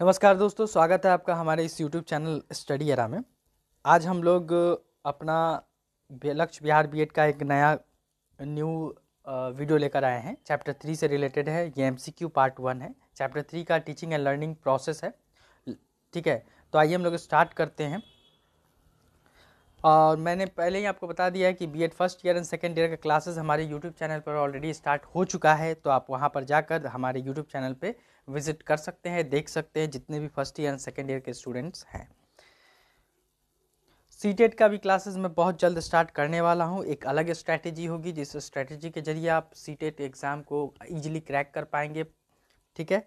नमस्कार दोस्तों स्वागत है आपका हमारे इस यूट्यूब चैनल स्टडी एरा में आज हम लोग अपना लक्ष्य बिहार बी का एक नया न्यू वीडियो लेकर आए हैं चैप्टर थ्री से रिलेटेड है ये एमसीक्यू पार्ट वन है चैप्टर थ्री का टीचिंग एंड लर्निंग प्रोसेस है ठीक है तो आइए हम लोग स्टार्ट करते हैं और मैंने पहले ही आपको बता दिया है कि B first year and second year का क्लासेस हमारे यूट्यूब चैनल पर ऑलरेडी स्टार्ट हो चुका है तो आप वहाँ पर जाकर हमारे यूट्यूब चैनल पर विजिट कर सकते हैं देख सकते हैं जितने भी first year and second year के स्टूडेंट्स हैं सी टेट e का भी क्लासेस मैं बहुत जल्द स्टार्ट करने वाला हूँ एक अलग स्ट्रैटेजी होगी जिस स्ट्रैटेजी के जरिए आप सी टेट एग्ज़ाम को ईजिली क्रैक कर पाएंगे ठीक है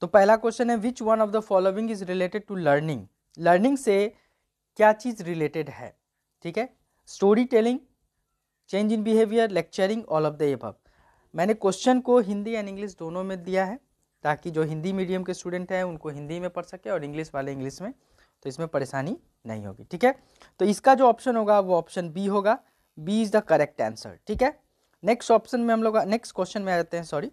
तो पहला क्वेश्चन है which one of the following is related to learning learning से क्या चीज़ रिलेटेड है ठीक है story telling change in behaviour lecturing all of the above मैंने क्वेश्चन को हिंदी एंड इंग्लिश दोनों में दिया है ताकि जो हिंदी मीडियम के स्टूडेंट हैं उनको हिंदी में पढ़ सके और इंग्लिश वाले इंग्लिश में तो इसमें परेशानी नहीं होगी ठीक है तो इसका जो ऑप्शन होगा वो ऑप्शन बी होगा B is the correct answer ठीक है नेक्स्ट ऑप्शन में हम लोग नेक्स्ट क्वेश्चन में आ जाते हैं sorry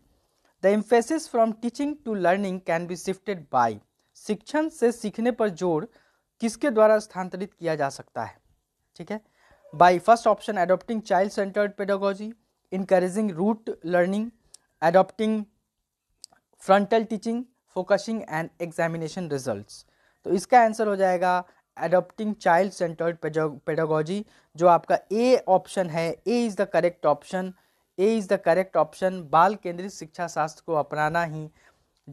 the emphasis from teaching to learning can be shifted by शिक्षण से सीखने पर जोर किसके द्वारा स्थानांतरित किया जा सकता है ठीक है by first option adopting child centred pedagogy encouraging rote learning adopting frontal teaching focusing and examination results तो इसका आंसर हो जाएगा एडोप्टिंग चाइल्ड सेंटर्ड पेडागोजी जो आपका ए ऑप्शन है A is the correct option A is the correct option बाल केंद्रित शिक्षा शास्त्र को अपनाना ही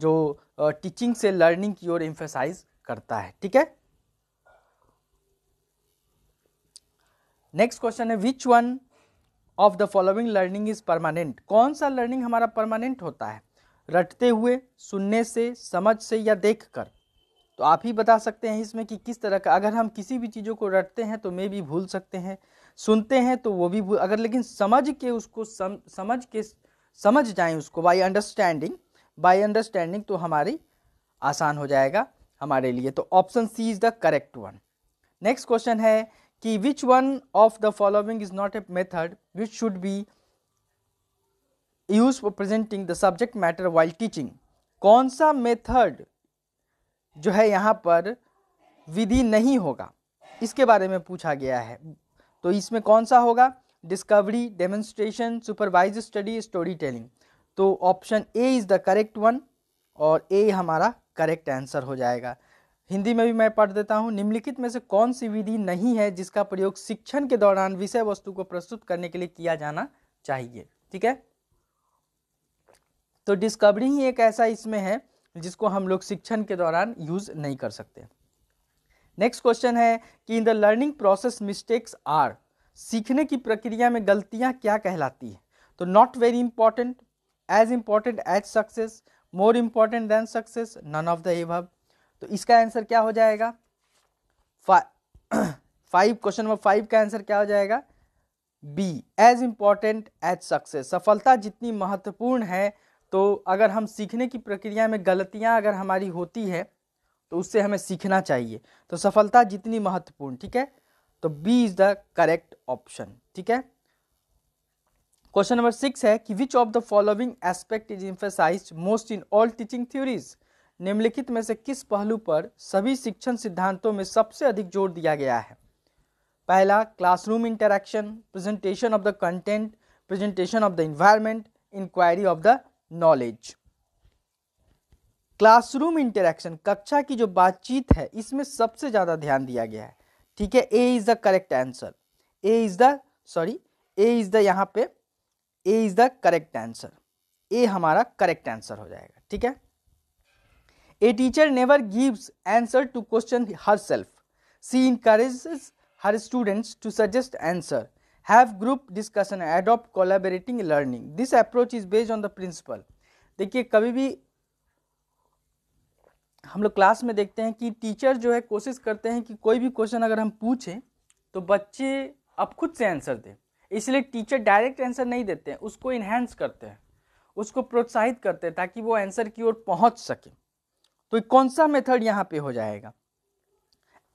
जो टीचिंग से लर्निंग की ओर इम्फेसाइज करता है ठीक है नेक्स्ट क्वेश्चन है which one of the following learning is permanent कौन सा लर्निंग हमारा परमानेंट होता है रटते हुए सुनने से समझ से या देख कर तो आप ही बता सकते हैं इसमें कि किस तरह का अगर हम किसी भी चीज़ों को रटते हैं तो मे भी भूल सकते हैं सुनते हैं तो वो भी भूल अगर लेकिन समझ के उसको सम, समझ के समझ जाएं उसको बाई अंडरस्टैंडिंग बाई अंडरस्टैंडिंग तो हमारी आसान हो जाएगा हमारे लिए तो option C is the correct one next question है कि which one of the following is not a method which should be use for presenting the subject matter while teaching कौन सा मेथड जो है यहाँ पर विधि नहीं होगा इसके बारे में पूछा गया है तो इसमें कौन सा होगा discovery demonstration supervise study story telling तो option A is the correct one और ए हमारा करेक्ट आंसर हो जाएगा हिंदी में भी मैं पढ़ देता हूँ निम्नलिखित में से कौन सी विधि नहीं है जिसका प्रयोग शिक्षण के दौरान विषय वस्तु को प्रस्तुत करने के लिए किया जाना चाहिए ठीक है तो डिस्कवरी ही एक ऐसा इसमें है जिसको हम लोग शिक्षण के दौरान यूज़ नहीं कर सकते नेक्स्ट क्वेश्चन है कि in the learning process mistakes are सीखने की प्रक्रिया में गलतियाँ क्या कहलाती हैं तो not very important as important as success more important than success none of the above तो इसका आंसर क्या हो जाएगा फाइव क्वेश्चन नंबर फाइव का आंसर क्या हो जाएगा B as important as success सफलता जितनी महत्वपूर्ण है तो अगर हम सीखने की प्रक्रिया में गलतियाँ अगर हमारी होती है तो उससे हमें सीखना चाहिए तो सफलता जितनी महत्वपूर्ण ठीक है तो B is the correct option ठीक है क्वेश्चन नंबर सिक्स है कि which of the following aspect is emphasise most in all teaching theories निम्नलिखित में से किस पहलू पर सभी शिक्षण सिद्धांतों में सबसे अधिक जोर दिया गया है पहला classroom interaction presentation of the content presentation of the environment inquiry of the knowledge classroom interaction कक्षा की जो बातचीत है इसमें सबसे ज़्यादा ध्यान दिया गया है ठीक है A is the correct answer A is the sorry A is the यहाँ पे A is the correct answer A हमारा करेक्ट आंसर हो जाएगा ठीक है ए teacher never gives answer to question herself she encourage her students to suggest answer have group discussion adopt collaborating learning this approach is based on the principle देखिए कभी भी हम लोग क्लास में देखते हैं कि टीचर जो है कोशिश करते हैं कि कोई भी क्वेश्चन अगर हम पूछें तो बच्चे अब खुद से आंसर दें इसलिए टीचर डायरेक्ट आंसर नहीं देते हैं उसको इन्हेंस करते हैं उसको प्रोत्साहित करते हैं ताकि वो आंसर की ओर पहुंच सके तो कौन सा मेथड यहाँ पे हो जाएगा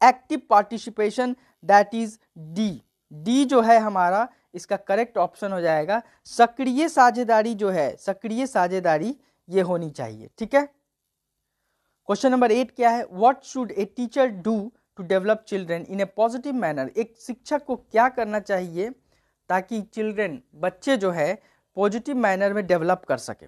active participation that is D D जो है हमारा इसका करेक्ट ऑप्शन हो जाएगा सक्रिय साझेदारी जो है सक्रिय साझेदारी ये होनी चाहिए ठीक है क्वेश्चन नंबर एट क्या है what should a teacher do to develop children in a positive manner एक शिक्षक को क्या करना चाहिए ताकि चिल्ड्रेन बच्चे जो है पॉजिटिव मैनर में डेवलप कर सके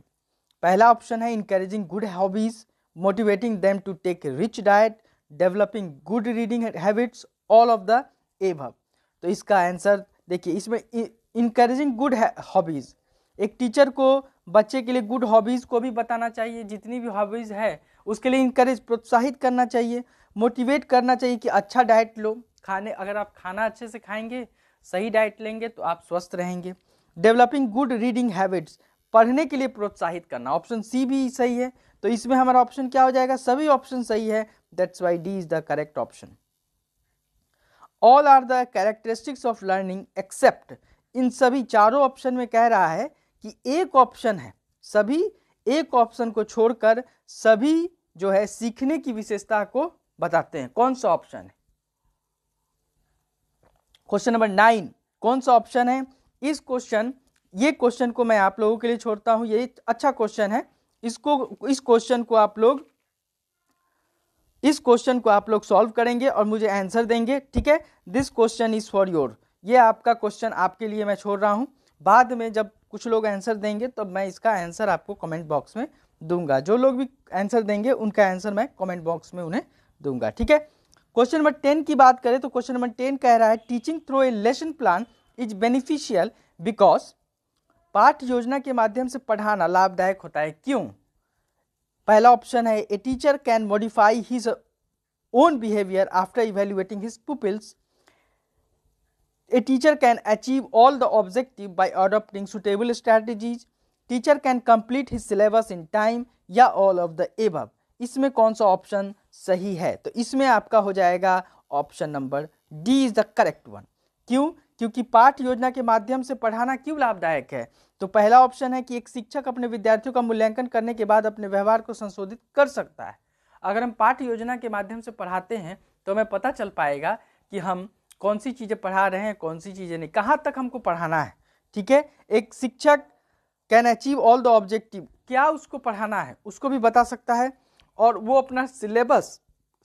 पहला ऑप्शन है encouraging good hobbies motivating them to take rich diet developing good reading habits all of the above तो इसका आंसर देखिए इसमें इंकरेजिंग गुड हॉबीज़ एक टीचर को बच्चे के लिए गुड हॉबीज़ को भी बताना चाहिए जितनी भी हॉबीज़ है उसके लिए इंकरेज प्रोत्साहित करना चाहिए मोटिवेट करना चाहिए कि अच्छा डाइट लो खाने अगर आप खाना अच्छे से खाएंगे सही डाइट लेंगे तो आप स्वस्थ रहेंगे डेवलपिंग गुड रीडिंग हैबिट्स पढ़ने के लिए प्रोत्साहित करना ऑप्शन सी भी सही है तो इसमें हमारा ऑप्शन क्या हो जाएगा सभी ऑप्शन सही है that's why D is the correct option all are the characteristics of learning except इन सभी चारों ऑप्शन में कह रहा है कि एक ऑप्शन है सभी एक ऑप्शन को छोड़कर सभी जो है सीखने की विशेषता को बताते हैं कौन सा ऑप्शन है क्वेश्चन नंबर नाइन कौन सा ऑप्शन है इस क्वेश्चन ये क्वेश्चन को मैं आप लोगों के लिए छोड़ता हूँ ये अच्छा क्वेश्चन है इसको इस क्वेश्चन को आप लोग इस क्वेश्चन को आप लोग सॉल्व करेंगे और मुझे आंसर देंगे ठीक है this question is for your ये आपका क्वेश्चन आपके लिए मैं छोड़ रहा हूँ बाद में जब कुछ लोग आंसर देंगे तब तो मैं इसका आंसर आपको कमेंट बॉक्स में दूंगा जो लोग भी आंसर देंगे उनका आंसर मैं कमेंट बॉक्स में उन्हें दूंगा ठीक है क्वेश्चन नंबर टेन की बात करें तो क्वेश्चन नंबर टेन कह रहा है teaching through a lesson plan is beneficial because पाठ योजना के माध्यम से पढ़ाना लाभदायक होता है क्यों पहला ऑप्शन है ए teacher can modify his own behaviour after evaluating his pupils a teacher can achieve all the objective by adopting suitable strategies teacher can complete his syllabus in time या ऑल ऑफ द एबव इसमें कौन सा option सही है तो इसमें आपका हो जाएगा option number D is the correct one क्यों क्योंकि पाठ योजना के माध्यम से पढ़ाना क्यों लाभदायक है तो पहला ऑप्शन है कि एक शिक्षक अपने विद्यार्थियों का मूल्यांकन करने के बाद अपने व्यवहार को संशोधित कर सकता है अगर हम पाठ योजना के माध्यम से पढ़ाते हैं तो हमें पता चल पाएगा कि हम कौन सी चीज़ें पढ़ा रहे हैं कौन सी चीज़ें नहीं कहाँ तक हमको पढ़ाना है ठीक है एक शिक्षक can achieve all the objective क्या उसको पढ़ाना है उसको भी बता सकता है और वो अपना सिलेबस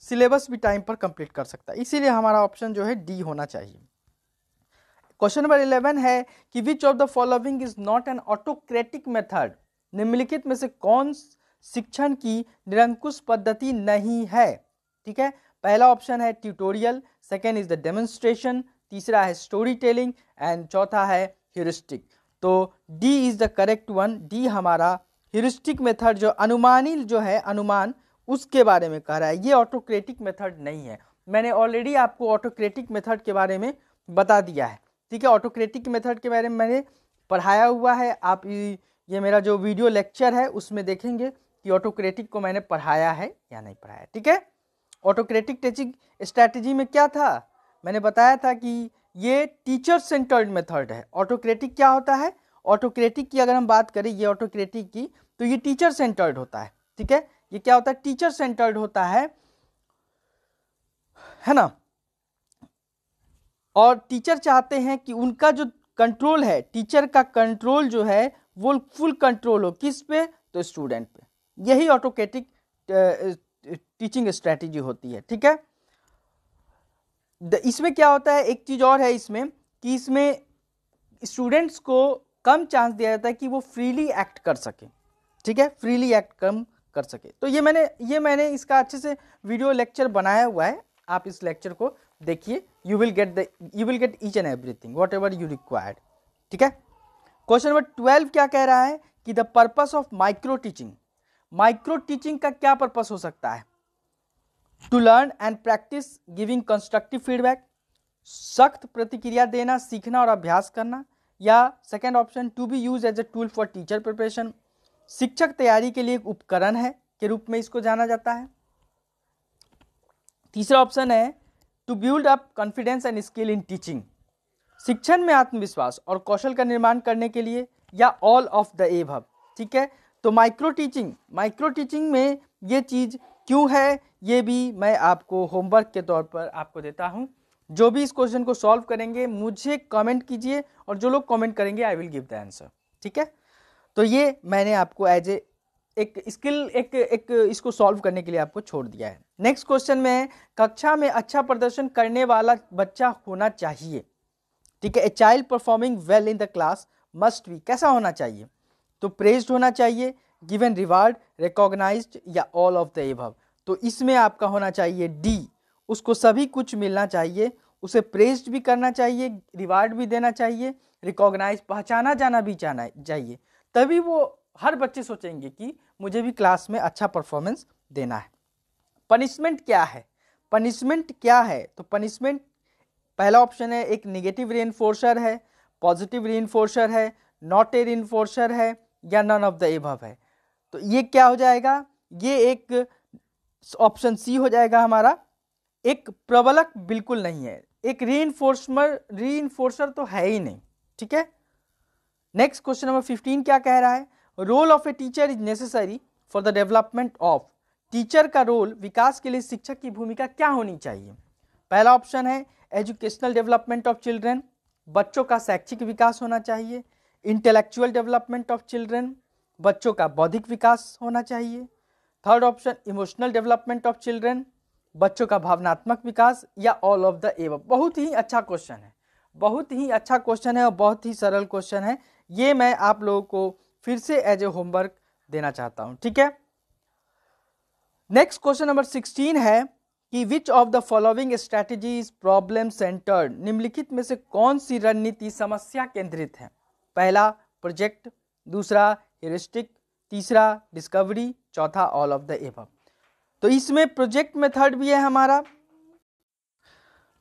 सिलेबस भी टाइम पर कंप्लीट कर सकता है इसीलिए हमारा ऑप्शन जो है डी होना चाहिए क्वेश्चन नंबर इलेवन है कि which of the following is not an autocratic method निम्नलिखित में से कौन शिक्षण की निरंकुश पद्धति नहीं है ठीक है पहला ऑप्शन है tutorial second is the demonstration तीसरा है स्टोरी टेलिंग एंड चौथा है हिरिस्टिक तो D is the correct one D हमारा हिरिस्टिक मेथड जो अनुमानी जो है अनुमान उसके बारे में कह रहा है ये ऑटोक्रेटिक मेथड नहीं है मैंने ऑलरेडी आपको ऑटोक्रेटिक मेथड के बारे में बता दिया है ठीक है ऑटोक्रेटिक मेथड के बारे में मैंने पढ़ाया हुआ है आप ये मेरा जो वीडियो लेक्चर है उसमें देखेंगे कि ऑटोक्रेटिक को मैंने पढ़ाया है या नहीं पढ़ाया ठीक है ऑटोक्रेटिक टीचिंग स्ट्रैटेजी में क्या था मैंने बताया था कि ये टीचर सेंटर्ड मेथड है ऑटोक्रेटिक क्या होता है ऑटोक्रेटिक की अगर हम बात करें ये ऑटोक्रेटिक की तो ये टीचर सेंटर्ड होता है ठीक है ये क्या होता है टीचर सेंटर्ड होता है है ना और टीचर चाहते हैं कि उनका जो कंट्रोल है टीचर का कंट्रोल जो है वो फुल कंट्रोल हो किस पे तो स्टूडेंट पे यही ऑटोकेटिक टीचिंग स्ट्रेटजी होती है ठीक है इसमें क्या होता है एक चीज़ और है इसमें कि इसमें स्टूडेंट्स को कम चांस दिया जाता है कि वो फ्रीली एक्ट कर सके ठीक है फ्रीली एक्ट कम कर सके तो ये मैंने ये मैंने इसका अच्छे से वीडियो लेक्चर बनाया हुआ है आप इस लेक्चर को देखिए you will get the you will get each and everything whatever you required ठीक है क्वेश्चन नंबर ट्वेल्व क्या कह रहा है कि the purpose of micro teaching micro teaching का क्या पर्पज हो सकता है to learn and practise giving constructive feedback सख्त प्रतिक्रिया देना सीखना और अभ्यास करना या second option to be use as a tool for teacher preparation शिक्षक तैयारी के लिए एक उपकरण है के रूप में इसको जाना जाता है तीसरा ऑप्शन है to build up confidence and skill in teaching शिक्षण में आत्मविश्वास और कौशल का निर्माण करने के लिए या ऑल ऑफ द ए भव ठीक है तो माइक्रो टीचिंग माइक्रो टीचिंग में ये चीज़ क्यों है ये भी मैं आपको होमवर्क के तौर पर आपको देता हूँ जो भी इस क्वेश्चन को सॉल्व करेंगे मुझे कमेंट कीजिए और जो लोग कमेंट करेंगे I will give the answer ठीक है तो ये मैंने आपको एज ए एक स्किल एक एक इसको सॉल्व करने के लिए आपको छोड़ दिया है नेक्स्ट क्वेश्चन में है कक्षा में अच्छा प्रदर्शन करने वाला बच्चा होना चाहिए ठीक है a child performing well in the class must be कैसा होना चाहिए तो प्रेज्ड होना चाहिए गिवन रिवार्ड रिकॉग्नाइज या ऑल ऑफ द एभव तो इसमें आपका होना चाहिए डी उसको सभी कुछ मिलना चाहिए उसे प्रेस्ड भी करना चाहिए रिवार्ड भी देना चाहिए रिकॉग्नाइज पहचाना जाना भी जाना चाहिए तभी वो हर बच्चे सोचेंगे कि मुझे भी क्लास में अच्छा परफॉर्मेंस देना है पनिशमेंट क्या है पनिशमेंट क्या है तो पनिशमेंट पहला ऑप्शन है एक निगेटिव री है पॉजिटिव री है नॉट ए री है या नन ऑफ द एभव है तो ये क्या हो जाएगा ये एक ऑप्शन सी हो जाएगा हमारा एक प्रबलक बिल्कुल नहीं है एक री इन्फोर्समर री तो है ही नहीं ठीक है नेक्स्ट क्वेश्चन नंबर फिफ्टीन क्या कह रहा है role of a teacher is necessary for the development of teacher का रोल विकास के लिए शिक्षक की भूमिका क्या होनी चाहिए पहला ऑप्शन है एजुकेशनल डेवलपमेंट ऑफ चिल्ड्रेन बच्चों का शैक्षिक विकास होना चाहिए इंटेलेक्चुअल डेवलपमेंट ऑफ चिल्ड्रेन बच्चों का बौद्धिक विकास होना चाहिए third option emotional development of children बच्चों का भावनात्मक विकास या ऑल ऑफ द एव बहुत ही अच्छा क्वेश्चन है बहुत ही अच्छा क्वेश्चन है और बहुत ही सरल क्वेश्चन है ये मैं आप लोगों को फिर से एज ए होमवर्क देना चाहता हूं ठीक है नेक्स्ट क्वेश्चन नंबर सिक्सटीन है कि which of the following strategies problem centred निम्नलिखित में से कौन सी रणनीति समस्या केंद्रित है पहला प्रोजेक्ट दूसरा हेरिस्टिक तीसरा डिस्कवरी चौथा ऑल ऑफ द एव तो इसमें प्रोजेक्ट मेथड भी है हमारा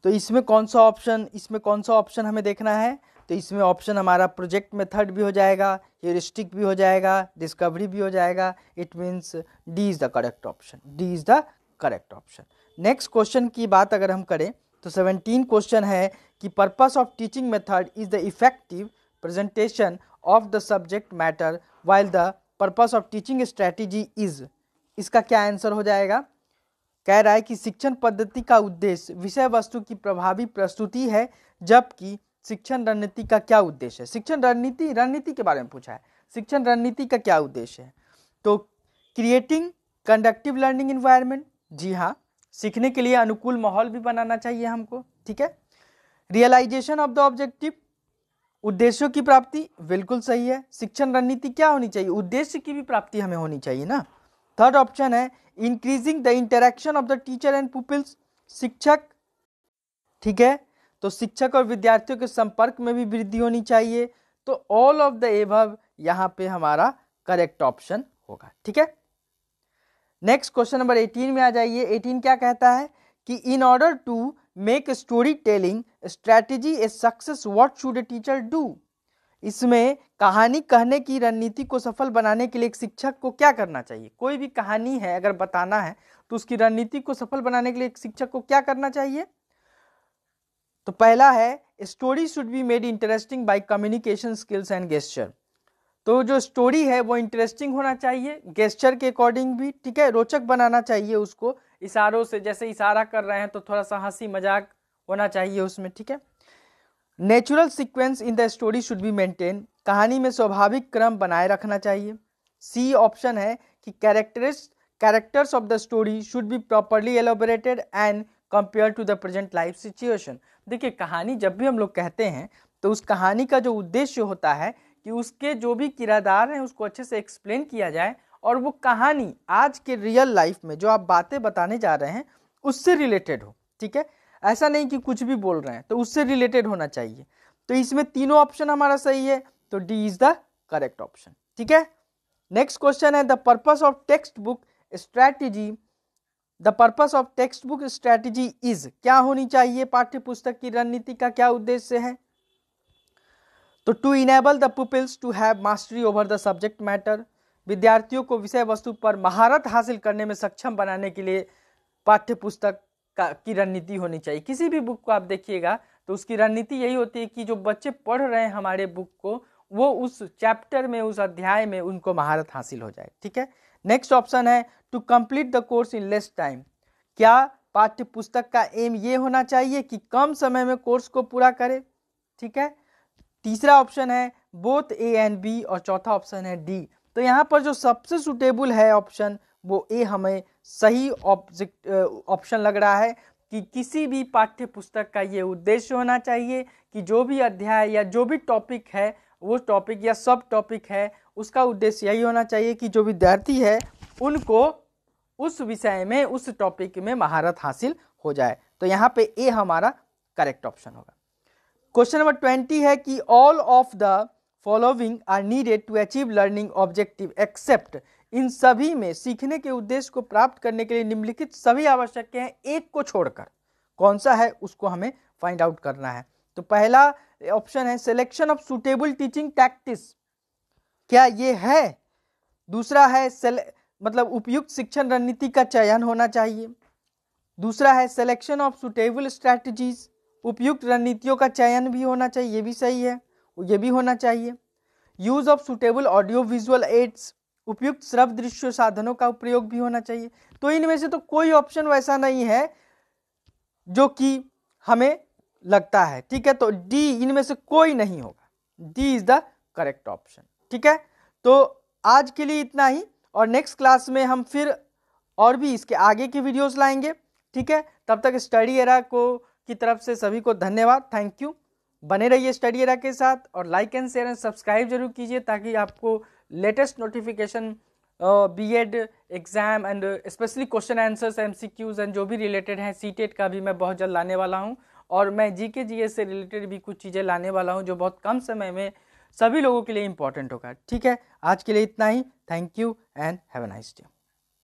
तो इसमें कौन सा ऑप्शन इसमें कौन सा ऑप्शन हमें देखना है तो इसमें ऑप्शन हमारा प्रोजेक्ट मेथड भी हो जाएगा हेरिस्टिक भी हो जाएगा डिस्कवरी भी हो जाएगा it means D is the correct option D is the correct option next question की बात अगर हम करें तो सेवनटीन क्वेश्चन है कि purpose of teaching method is the effective presentation of the subject matter while the purpose of teaching strategy is इसका क्या आंसर हो जाएगा कह रहा है कि शिक्षण पद्धति का उद्देश्य विषय वस्तु की प्रभावी प्रस्तुति है जबकि शिक्षण रणनीति का क्या उद्देश्य है शिक्षण रणनीति रणनीति के बारे में पूछा है शिक्षण रणनीति का क्या उद्देश्य है तो क्रिएटिंग कंडक्टिव लर्निंग इन्वायरमेंट जी हाँ सीखने के लिए अनुकूल माहौल भी बनाना चाहिए हमको ठीक है रियलाइजेशन ऑफ द ऑब्जेक्टिव उद्देश्यों की प्राप्ति बिल्कुल सही है शिक्षण रणनीति क्या होनी चाहिए उद्देश्य की भी प्राप्ति हमें होनी चाहिए ना थर्ड ऑप्शन है increasing the interaction of the teacher and peoples शिक्षक ठीक है तो शिक्षक और विद्यार्थियों के संपर्क में भी वृद्धि होनी चाहिए तो ऑल ऑफ द एभव यहाँ पे हमारा करेक्ट ऑप्शन होगा ठीक है नेक्स्ट क्वेश्चन नंबर एटीन में आ जाइए एटीन क्या कहता है कि in order to make story telling strategy a success what should a teacher do इसमें कहानी कहने की रणनीति को सफल बनाने के लिए एक शिक्षक को क्या करना चाहिए कोई भी कहानी है अगर बताना है तो उसकी रणनीति को सफल बनाने के लिए एक शिक्षक को क्या करना चाहिए तो पहला है story should be made interesting by communication skills and gesture तो जो स्टोरी है वो इंटरेस्टिंग होना चाहिए गेस्चर के अकॉर्डिंग भी ठीक है रोचक बनाना चाहिए उसको इशारों से जैसे इशारा कर रहे हैं तो थोड़ा सा हंसी मजाक होना चाहिए उसमें ठीक है natural sequence in the story should be maintain कहानी में स्वाभाविक क्रम बनाए रखना चाहिए सी ऑप्शन है कि characterist characters of the story should be properly elaborated and compare to the present life situation देखिए कहानी जब भी हम लोग कहते हैं तो उस कहानी का जो उद्देश्य होता है कि उसके जो भी किरादार हैं उसको अच्छे से एक्सप्लेन किया जाए और वो कहानी आज के रियल लाइफ में जो आप बातें बताने जा रहे हैं उससे रिलेटेड हो ठीक है ऐसा नहीं कि कुछ भी बोल रहे हैं तो उससे रिलेटेड होना चाहिए तो इसमें तीनों ऑप्शन हमारा सही है तो D is the correct option ठीक है नेक्स्ट क्वेश्चन है the purpose of text book strategy the purpose of text book strategy is क्या होनी चाहिए पाठ्य पुस्तक की रणनीति का क्या उद्देश्य है तो to enable the peoples to have mastery over the subject matter विद्यार्थियों को विषय वस्तु पर महारत हासिल करने में सक्षम बनाने के लिए पाठ्य पुस्तक का की रणनीति होनी चाहिए किसी भी बुक को आप देखिएगा तो उसकी रणनीति यही होती है कि जो बच्चे पढ़ रहे हैं हमारे बुक को वो उस चैप्टर में उस अध्याय में उनको महारत हासिल हो जाए ठीक है नेक्स्ट ऑप्शन है to complete the course in less time क्या पाठ्य पुस्तक का एम ये होना चाहिए कि कम समय में कोर्स को पूरा करे ठीक है तीसरा ऑप्शन है बोथ ए एंड बी और चौथा ऑप्शन है डी तो यहाँ पर जो सबसे सुटेबल है ऑप्शन वो ए हमें सही ऑब्जेक्ट ऑप्शन लग रहा है कि किसी भी पाठ्य पुस्तक का ये उद्देश्य होना चाहिए कि जो भी अध्याय या जो भी टॉपिक है वो टॉपिक या सब टॉपिक है उसका उद्देश्य यही होना चाहिए कि जो विद्यार्थी है उनको उस विषय में उस टॉपिक में महारत हासिल हो जाए तो यहाँ पे ए हमारा करेक्ट ऑप्शन होगा क्वेश्चन नंबर ट्वेंटी है कि all of the following are needed to achieve learning objective except इन सभी में सीखने के उद्देश्य को प्राप्त करने के लिए निम्नलिखित सभी आवश्यक हैं एक को छोड़कर कौन सा है उसको हमें फाइंड आउट करना है तो पहला ऑप्शन है selection of suitable teaching tactics क्या ये है दूसरा है सेले मतलब उपयुक्त शिक्षण रणनीति का चयन होना चाहिए दूसरा है सिलेक्शन ऑफ सुटेबल स्ट्रैटेजीज उपयुक्त रणनीतियों का चयन भी होना चाहिए ये भी सही है ये भी होना चाहिए use of suitable audio visual aids उपयुक्त श्रव दृश्य साधनों का प्रयोग भी होना चाहिए तो इनमें से तो कोई ऑप्शन वैसा नहीं है जो कि हमें लगता है ठीक है तो डी इनमें से कोई नहीं होगा D is the correct option ठीक है तो आज के लिए इतना ही और नेक्स्ट क्लास में हम फिर और भी इसके आगे की वीडियोस लाएंगे ठीक है तब तक स्टडी एरा को की तरफ से सभी को धन्यवाद थैंक यू बने रहिए स्टडी एरा के साथ और like and share and subscribe जरूर कीजिए ताकि आपको latest notification B Ed exam and specially question answers M C Qs and जो भी रिलेटेड हैं सी टेट e का भी मैं बहुत जल्द लाने वाला हूँ और मैं जी के जी एस से रिलेटेड भी कुछ चीज़ें लाने वाला हूँ जो बहुत कम समय में सभी लोगों के लिए इंपॉर्टेंट होगा ठीक है आज के लिए इतना ही thank you and have a nice day